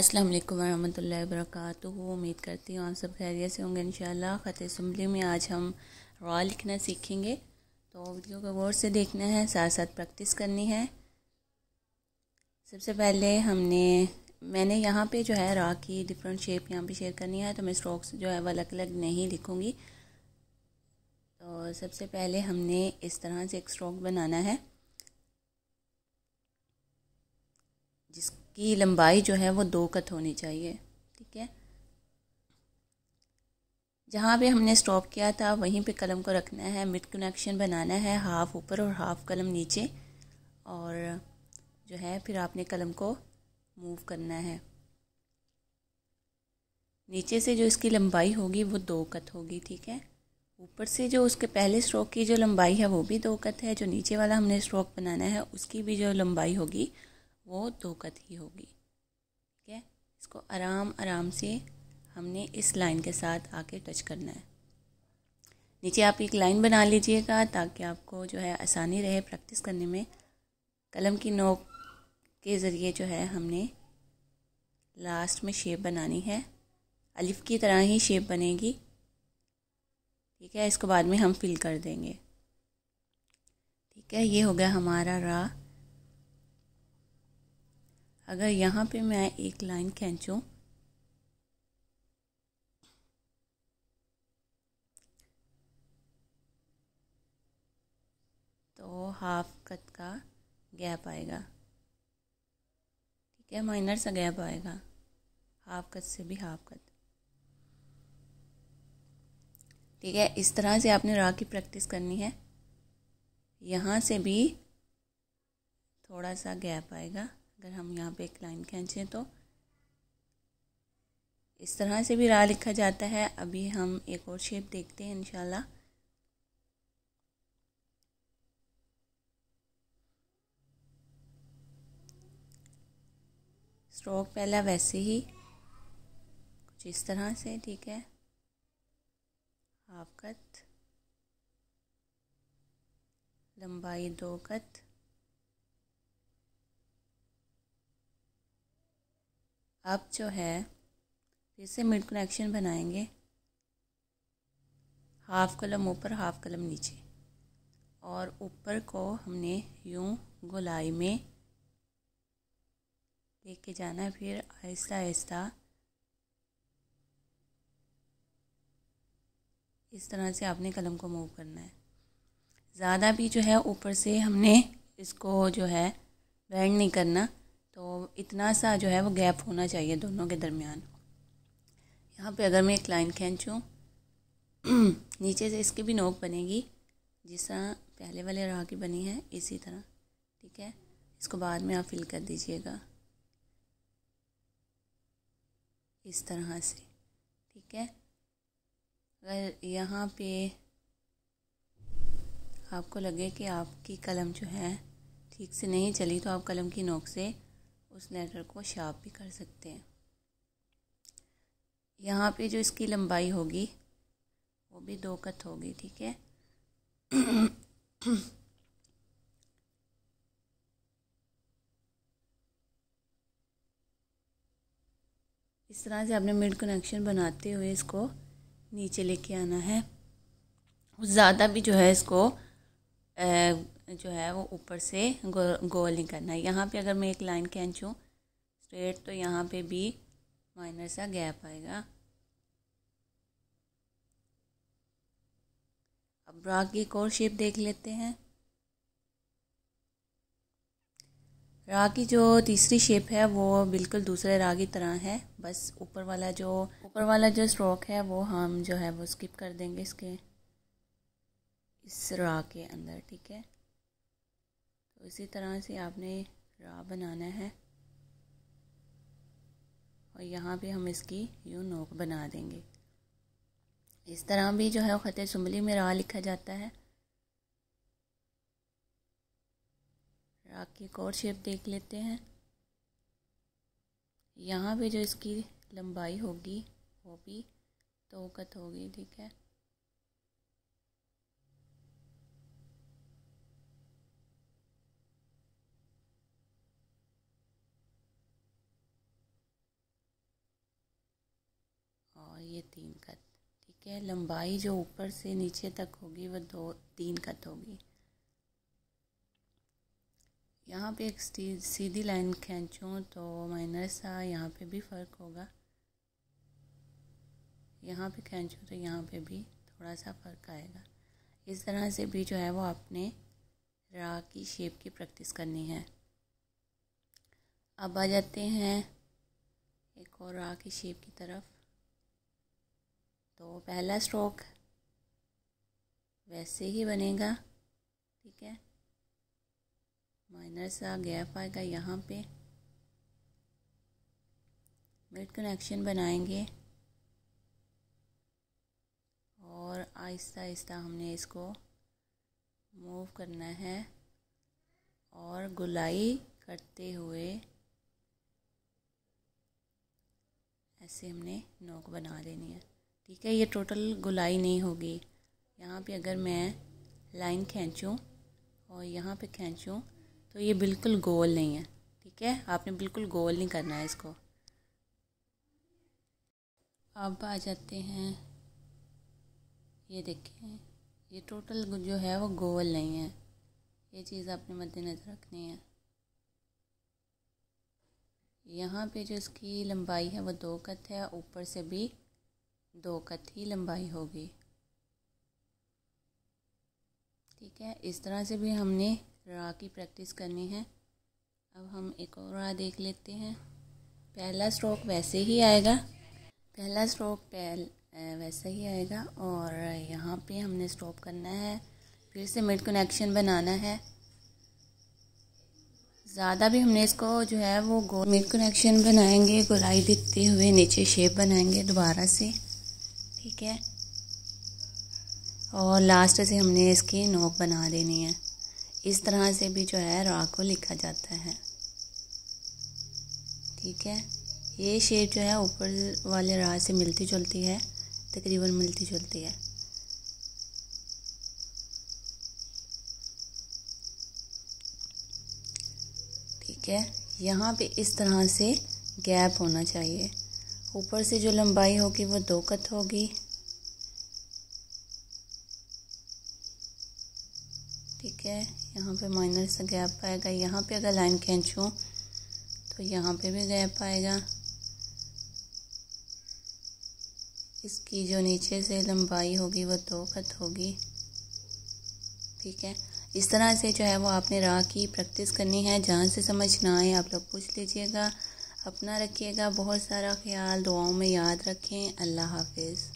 अस्सलाम वालेकुम वरहमतुल्लाहि वबरकातुहू उम्मीद करती हूँ आप सब खैरियत से होंगे इंशाल्लाह ख़त इसम्बली में आज हम रॉ लिखना सीखेंगे तो वीडियो को गौर से देखना है साथ साथ प्रैक्टिस करनी है सबसे पहले हमने मैंने यहाँ पे जो है रॉ की डिफरेंट शेप यहाँ पे शेयर करनी है तो मैं स्ट्रोक्स जो है वो अलग अलग नहीं लिखूँगी तो सबसे पहले हमने इस तरह से एक स्ट्रोक बनाना है जिस की लंबाई जो है वो दो कत होनी चाहिए ठीक है जहाँ पे हमने स्टॉप किया था वहीं पे कलम को रखना है मिड कनेक्शन बनाना है हाफ ऊपर और हाफ कलम नीचे और जो है फिर आपने कलम को मूव करना है नीचे से जो इसकी लंबाई होगी वो दो कत होगी ठीक है ऊपर से जो उसके पहले स्ट्रोक की जो लंबाई है वो भी दो कत है जो नीचे वाला हमने स्ट्रोक बनाना है उसकी भी जो लंबाई होगी वो दो ही होगी ठीक है इसको आराम आराम से हमने इस लाइन के साथ आके टच करना है नीचे आप एक लाइन बना लीजिएगा ताकि आपको जो है आसानी रहे प्रैक्टिस करने में कलम की नोक के ज़रिए जो है हमने लास्ट में शेप बनानी है अलिफ की तरह ही शेप बनेगी ठीक है इसको बाद में हम फिल कर देंगे ठीक है ये हो गया हमारा रा अगर यहाँ पे मैं एक लाइन खींचूँ तो हाफ कट का गैप आएगा ठीक है माइनर सा गैप आएगा हाफ कट से भी हाफ कट ठीक है इस तरह से आपने राह की प्रैक्टिस करनी है यहाँ से भी थोड़ा सा गैप आएगा अगर हम यहाँ पे एक लाइन खींचें तो इस तरह से भी रा लिखा जाता है अभी हम एक और शेप देखते हैं इंशाल्लाह स्ट्रोक पहला वैसे ही कुछ इस तरह से ठीक है हाफ कट लंबाई दो कट अब जो है फिर से मिड कनेक्शन बनाएंगे हाफ कलम ऊपर हाफ कलम नीचे और ऊपर को हमने यूं गोलाई में लेके जाना है फिर आहिस्ता आहिस्ता इस तरह से आपने कलम को मूव करना है ज़्यादा भी जो है ऊपर से हमने इसको जो है बैंड नहीं करना तो इतना सा जो है वो गैप होना चाहिए दोनों के दरमियान यहाँ पे अगर मैं एक लाइन खींचूँ नीचे से इसकी भी नोक बनेगी जिस तरह पहले वाले राह की बनी है इसी तरह ठीक है इसको बाद में आप फिल कर दीजिएगा इस तरह से ठीक है अगर यहाँ पे आपको लगे कि आपकी कलम जो है ठीक से नहीं चली तो आप कलम की नोक से उस लेटर को शार्प भी कर सकते हैं यहाँ पे जो इसकी लंबाई होगी वो भी दो कत होगी ठीक है इस तरह से आपने मिड कनेक्शन बनाते हुए इसको नीचे लेके आना है ज़्यादा भी जो है इसको जो है वो ऊपर से गोल गोल नहीं करना है यहाँ पे अगर मैं एक लाइन खींचूँ स्ट्रेट तो यहाँ पे भी माइनर सा गैप आएगा अब ब्रा की एक और शेप देख लेते हैं रा की जो तीसरी शेप है वो बिल्कुल दूसरे रा की तरह है बस ऊपर वाला जो ऊपर वाला जो स्ट्रोक है वो हम जो है वो स्किप कर देंगे इसके इस रा के अंदर ठीक है इसी तरह से आपने रा बनाना है और यहाँ पे हम इसकी यू नोक बना देंगे इस तरह भी जो है ख़त सुमली में रा लिखा जाता है रा की एक और शेप देख लेते हैं यहाँ पे जो इसकी लंबाई होगी वो भी तो होगी ठीक है है लंबाई जो ऊपर से नीचे तक होगी वह दो तीन कत होगी यहाँ पे एक सीधी लाइन खींचूँ तो माइनस आ यहाँ पे भी फ़र्क होगा यहाँ पे खींचूँ तो यहाँ पे भी थोड़ा सा फ़र्क आएगा इस तरह से भी जो है वो आपने रा की शेप की प्रैक्टिस करनी है अब आ जाते हैं एक और रा की शेप की तरफ तो पहला स्ट्रोक वैसे ही बनेगा ठीक है माइनर सा गैप आएगा यहाँ पे मिड कनेक्शन बनाएंगे और आहिस्ता आहिस्ता हमने इसको मूव करना है और गुलाई करते हुए ऐसे हमने नोक बना लेनी है ठीक है ये टोटल गुलाई नहीं होगी यहाँ पे अगर मैं लाइन खींचूँ और यहाँ पे खींचूँ तो ये बिल्कुल गोल नहीं है ठीक है आपने बिल्कुल गोल नहीं करना है इसको अब आ जाते हैं ये देखें ये टोटल जो है वो गोल नहीं है ये चीज़ आपने मद्देनज़र रखनी है यहाँ पे जो इसकी लंबाई है वो दो कत है ऊपर से भी दो कत ही लंबाई होगी ठीक है इस तरह से भी हमने रा की प्रैक्टिस करनी है अब हम एक और रा देख लेते हैं पहला स्ट्रोक वैसे ही आएगा पहला स्ट्रोक पहल वैसे ही आएगा और यहाँ पे हमने स्टॉप करना है फिर से मिड कनेक्शन बनाना है ज़्यादा भी हमने इसको जो है वो मिड कनेक्शन बनाएंगे गोलाई देते हुए नीचे शेप बनाएंगे दोबारा से ठीक है और लास्ट से हमने इसकी नोक बना देनी है इस तरह से भी जो है रॉ को लिखा जाता है ठीक है ये शेप जो है ऊपर वाले राह से मिलती जुलती है तकरीबन मिलती जुलती है ठीक है यहाँ पे इस तरह से गैप होना चाहिए ऊपर से जो लंबाई होगी वो दो कत होगी ठीक है यहाँ पे माइनर से गैप आएगा यहाँ पे अगर लाइन खींचूँ तो यहाँ पे भी गैप आएगा इसकी जो नीचे से लंबाई होगी वो दो कत होगी ठीक है इस तरह से जो है वो आपने राह की प्रैक्टिस करनी है जहाँ से समझ ना आए आप लोग पूछ लीजिएगा अपना रखिएगा बहुत सारा ख्याल दुआओं में याद रखें अल्लाह हाफिज़